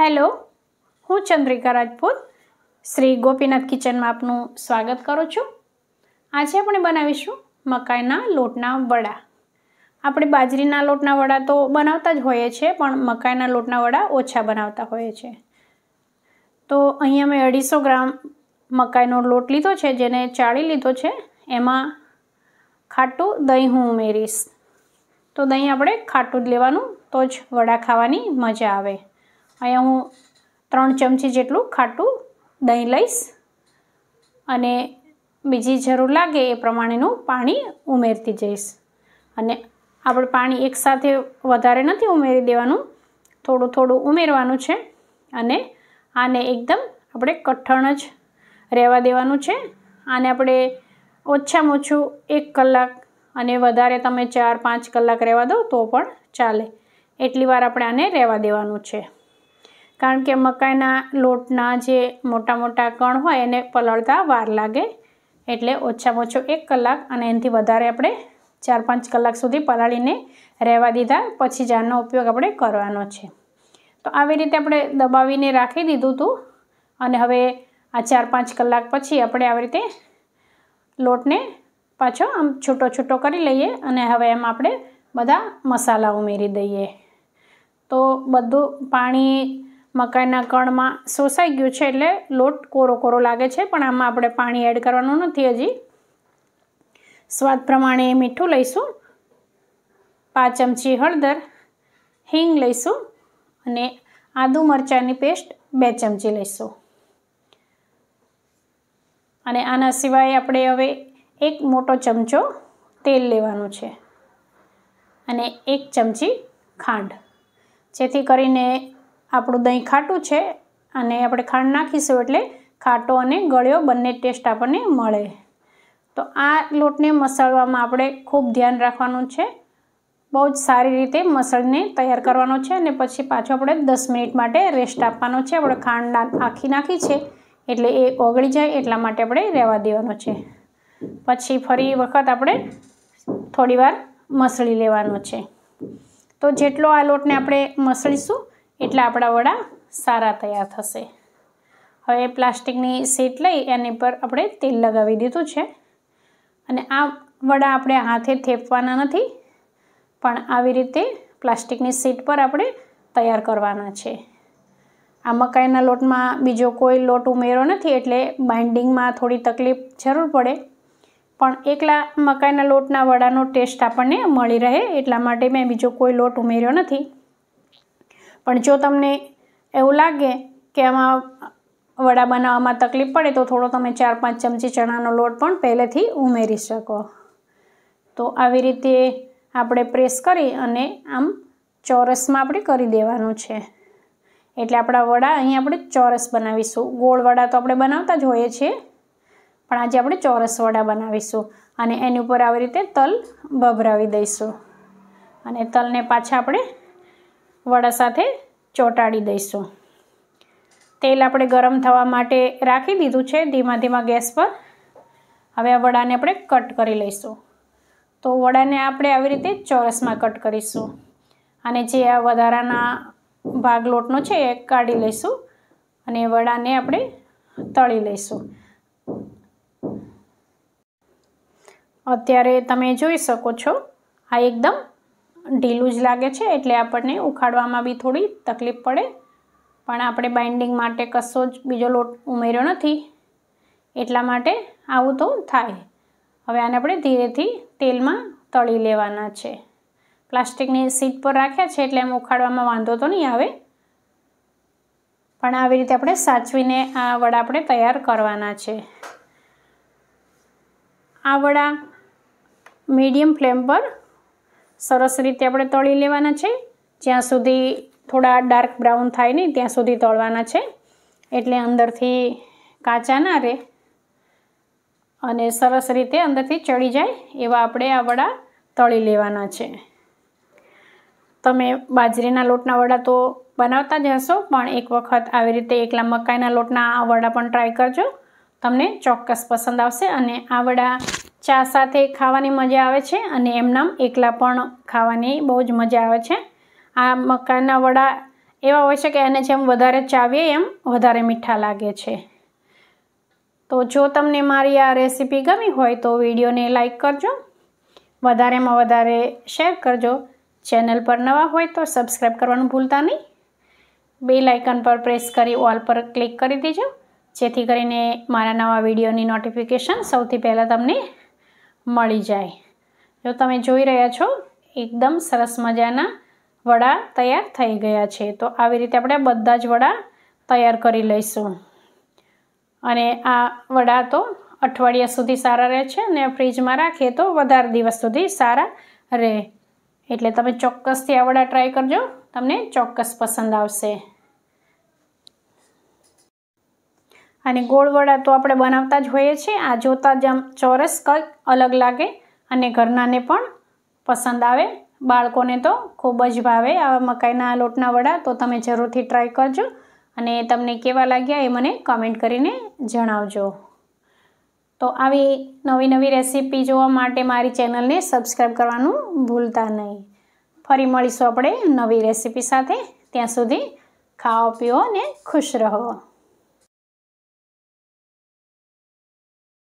hello હું ચંદ્રિકા રાજપૂત શ્રી ગોપીનાથ કિચનમાં આપનું સ્વાગત કરું છું આજે આપણે બનાવીશું મકાઈના લોટના વડા આપણે બાજરીના લોટના વડા તો બનાવતા જ હોઈએ છીએ પણ મકાઈના લોટના વડા ઓછા બનાવતા હોઈએ છીએ તો અહીંયા મેં અઢીસો ગ્રામ મકાઈનો લોટ લીધો છે જેને ચાળી લીધો છે એમાં ખાટું દહીં હું ઉમેરીશ તો દહીં આપણે ખાટું જ લેવાનું તો જ વડા ખાવાની મજા આવે અહીંયા હું ત્રણ ચમચી જેટલું ખાટું દહીં લઈશ અને બીજી જરૂર લાગે એ પ્રમાણેનું પાણી ઉમેરતી જઈશ અને આપણે પાણી એકસાથે વધારે નથી ઉમેરી દેવાનું થોડું થોડું ઉમેરવાનું છે અને આને એકદમ આપણે કઠણ જ રહેવા દેવાનું છે આને આપણે ઓછામાં ઓછું એક કલાક અને વધારે તમે ચાર પાંચ કલાક રહેવા દો તો પણ ચાલે એટલી વાર આપણે આને રહેવા દેવાનું છે કારણ કે મકાઈના લોટના જે મોટા મોટા કણ હોય એને પલળતા વાર લાગે એટલે ઓછામાં ઓછો એક કલાક અને એનાથી વધારે આપણે ચાર પાંચ કલાક સુધી પલાળીને રહેવા દીધા પછી જ ઉપયોગ આપણે કરવાનો છે તો આવી રીતે આપણે દબાવીને રાખી દીધું હતું અને હવે આ ચાર પાંચ કલાક પછી આપણે આવી રીતે લોટને પાછો આમ છૂટો છૂટો કરી લઈએ અને હવે એમ આપણે બધા મસાલા ઉમેરી દઈએ તો બધું પાણી મકાઈના કણમાં શોષાઈ ગયું છે એટલે લોટ કોરો કોરો લાગે છે પણ આમાં આપણે પાણી એડ કરવાનું નથી હજી સ્વાદ પ્રમાણે મીઠું લઈશું પાંચ ચમચી હળદર હિંગ લઈશું અને આદુ મરચાંની પેસ્ટ બે ચમચી લઈશું અને આના સિવાય આપણે હવે એક મોટો ચમચો તેલ લેવાનું છે અને એક ચમચી ખાંડ જેથી કરીને આપણું દહીં ખાટું છે અને આપણે ખાંડ નાખીશું એટલે ખાટો અને ગળ્યો બંને ટેસ્ટ આપણને મળે તો આ લોટને મસળવામાં આપણે ખૂબ ધ્યાન રાખવાનું છે બહુ જ સારી રીતે મસળને તૈયાર કરવાનો છે અને પછી પાછો આપણે દસ મિનિટ માટે રેસ્ટ આપવાનો છે આપણે ખાંડ આખી નાખી છે એટલે એ ઓગળી જાય એટલા માટે આપણે રહેવા દેવાનો છે પછી ફરી વખત આપણે થોડીવાર મસળી લેવાનો છે તો જેટલો આ લોટને આપણે મસળીશું એટલે આપણા વડા સારા તૈયાર થશે હવે પ્લાસ્ટિકની સીટ લઈ એની પર આપણે તેલ લગાવી દીધું છે અને આ વડા આપણે હાથે થેપવાના નથી પણ આવી રીતે પ્લાસ્ટિકની સીટ પર આપણે તૈયાર કરવાના છે આ મકાઈના લોટમાં બીજો કોઈ લોટ ઉમેરો નથી એટલે બાઇન્ડિંગમાં થોડી તકલીફ જરૂર પડે પણ એકલા મકાઈના લોટના વડાનો ટેસ્ટ આપણને મળી રહે એટલા માટે મેં બીજો કોઈ લોટ ઉમેર્યો નથી પણ જો તમને એવું લાગે કે આમાં વડા બનાવવામાં તકલીફ પડે તો થોડો તમે ચાર પાંચ ચમચી ચણાનો લોટ પણ પહેલેથી ઉમેરી શકો તો આવી રીતે આપણે પ્રેસ કરી અને આમ ચોરસમાં આપણે કરી દેવાનું છે એટલે આપણા વડા અહીં આપણે ચોરસ બનાવીશું ગોળ વડા તો આપણે બનાવતા જ હોઈએ છીએ પણ આજે આપણે ચોરસ વડા બનાવીશું અને એની ઉપર આવી રીતે તલ ભભરાવી દઈશું અને તલને પાછા આપણે વડા સાથે ચોંટાડી દઈશું તેલ આપણે ગરમ થવા માટે રાખી દીધું છે ધીમા ધીમા ગેસ પર હવે આ વડાને આપણે કટ કરી લઈશું તો વડાને આપણે આવી રીતે ચોરસમાં કટ કરીશું અને જે આ વધારાના ભાગ લોટનો છે એ કાઢી લઈશું અને વડાને આપણે તળી લઈશું અત્યારે તમે જોઈ શકો છો આ એકદમ ઢીલું જ લાગે છે એટલે આપણને ઉખાડવામાં બી થોડી તકલીફ પડે પણ આપણે બાઇન્ડિંગ માટે કશો જ બીજો લોટ ઉમેર્યો નથી એટલા માટે આવું તો થાય હવે આને આપણે ધીરેથી તેલમાં તળી લેવાના છે પ્લાસ્ટિકની સીટ પર રાખ્યા છે એટલે એમ ઉખાડવામાં વાંધો તો નહીં આવે પણ આવી રીતે આપણે સાચવીને આ વડા આપણે તૈયાર કરવાના છે આ વડા મીડિયમ ફ્લેમ પર સરસ રીતે આપણે તળી લેવાના છે જ્યાં સુધી થોડા ડાર્ક બ્રાઉન થાય નહીં ત્યાં સુધી તળવાના છે એટલે અંદરથી કાચા ના રહે અને સરસ રીતે અંદરથી ચડી જાય એવા આપણે આ વડા તળી લેવાના છે તમે બાજરીના લોટના વડા તો બનાવતા જ હશો પણ એક વખત આવી રીતે એકલા મકાઈના લોટના આ વડા પણ ટ્રાય કરજો તમને ચોક્કસ પસંદ આવશે અને આ વડા ચા સાથે ખાવાની મજા આવે છે અને એમનામ એકલા પણ ખાવાની બહુ જ મજા આવે છે આ મકાના વડા એવા હોય છે કે એને જેમ વધારે ચાવીએ એમ વધારે મીઠા લાગે છે તો જો તમને મારી આ રેસીપી ગમી હોય તો વિડીયોને લાઇક કરજો વધારેમાં વધારે શેર કરજો ચેનલ પર નવા હોય તો સબસ્ક્રાઈબ કરવાનું ભૂલતા નહીં બે લાઇકન પર પ્રેસ કરી ઓલ પર ક્લિક કરી દેજો જેથી કરીને મારા નવા વિડીયોની નોટિફિકેશન સૌથી પહેલાં તમને મળી જાય જો તમે જોઈ રહ્યા છો એકદમ સરસ મજાના વડા તૈયાર થઈ ગયા છે તો આવી રીતે આપણે બધા જ વડા તૈયાર કરી લઈશું અને આ વડા તો અઠવાડિયા સુધી સારા રહે છે અને ફ્રીજમાં રાખીએ તો વધારે દિવસ સુધી સારા રહે એટલે તમે ચોક્કસથી આ વડા ટ્રાય કરજો તમને ચોક્કસ પસંદ આવશે અને ગોળવડા તો આપણે બનાવતા જ હોઈએ છીએ આ જોતાં જ આમ ચોરસ કંઈક અલગ લાગે અને ઘરનાને પણ પસંદ આવે બાળકોને તો ખૂબ જ ભાવે આવા મકાઈના લોટના વડા તો તમે જરૂરથી ટ્રાય કરજો અને તમને કેવા લાગ્યા એ મને કમેન્ટ કરીને જણાવજો તો આવી નવી નવી રેસીપી જોવા માટે મારી ચેનલને સબસ્ક્રાઈબ કરવાનું ભૂલતા નહીં ફરી મળીશું આપણે નવી રેસીપી સાથે ત્યાં સુધી ખાઓ પીઓ અને ખુશ રહો